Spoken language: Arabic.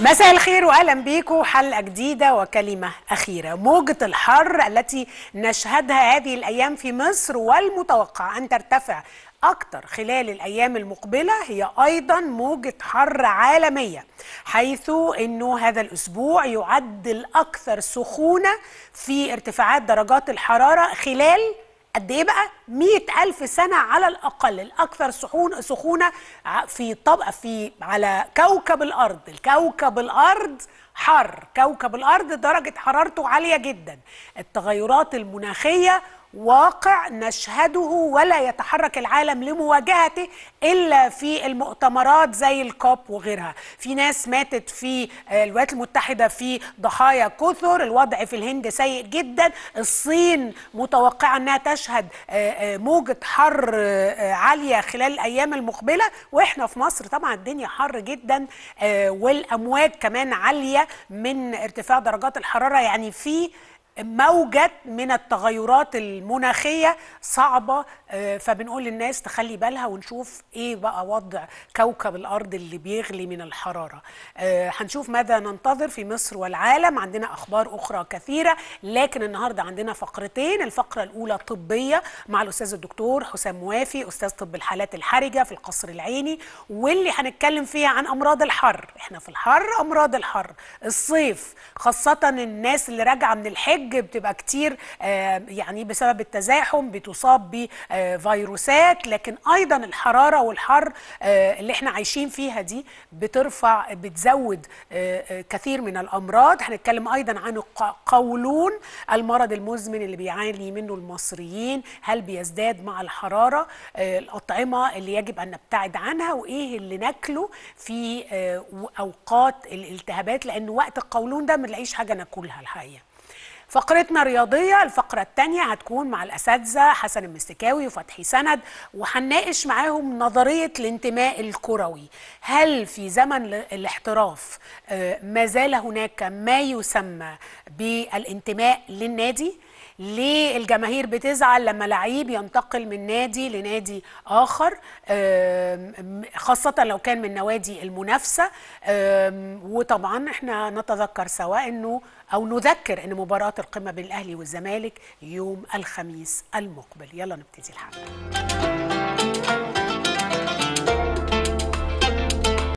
مساء الخير واهلا بيكم حلقه جديده وكلمه اخيره موجه الحر التي نشهدها هذه الايام في مصر والمتوقع ان ترتفع أكثر خلال الأيام المقبلة هي أيضا موجة حر عالمية حيث أنه هذا الأسبوع يعد الأكثر سخونة في ارتفاعات درجات الحرارة خلال قد ايه بقى 100000 سنه على الاقل الاكثر سخون سخونه في طبقه في على كوكب الارض الكوكب الارض حر كوكب الارض درجه حرارته عاليه جدا التغيرات المناخيه واقع نشهده ولا يتحرك العالم لمواجهته الا في المؤتمرات زي الكوب وغيرها في ناس ماتت في آه، الولايات المتحده في ضحايا كثر الوضع في الهند سيء جدا الصين متوقعه انها تشهد آه، آه، موجه حر عاليه خلال الايام المقبله واحنا في مصر طبعا الدنيا حر جدا والامواج كمان عاليه من ارتفاع درجات الحراره يعني في موجة من التغيرات المناخية صعبة آه، فبنقول للناس تخلي بالها ونشوف ايه بقى وضع كوكب الأرض اللي بيغلي من الحرارة آه، هنشوف ماذا ننتظر في مصر والعالم عندنا أخبار أخرى كثيرة لكن النهاردة عندنا فقرتين الفقرة الأولى طبية مع الأستاذ الدكتور حسام موافي أستاذ طب الحالات الحرجة في القصر العيني واللي هنتكلم فيها عن أمراض الحر احنا في الحر أمراض الحر الصيف خاصة الناس اللي راجعة من الحج الحج بتبقى كتير آه، يعني بسبب التزاحم بتصاب بفيروسات لكن ايضا الحراره والحر آه، اللي احنا عايشين فيها دي بترفع بتزود آه، كثير من الامراض هنتكلم ايضا عن القولون المرض المزمن اللي بيعاني منه المصريين هل بيزداد مع الحراره الاطعمه اللي يجب ان نبتعد عنها وايه اللي ناكله في اوقات الالتهابات لان وقت القولون ده ما نلاقيش حاجه ناكلها الحقيقه فقرتنا رياضية الفقرة الثانية هتكون مع الأساتذة حسن المستكاوي وفتحي سند وهنناقش معاهم نظرية الانتماء الكروي هل في زمن الاحتراف آه، ما زال هناك ما يسمى بالانتماء للنادي ليه الجماهير بتزعل لما لعيب ينتقل من نادي لنادي اخر خاصه لو كان من نوادي المنافسه وطبعا احنا نتذكر سواء انه او نذكر ان مباراه القمه بين الاهلي والزمالك يوم الخميس المقبل يلا نبتدي الحلقه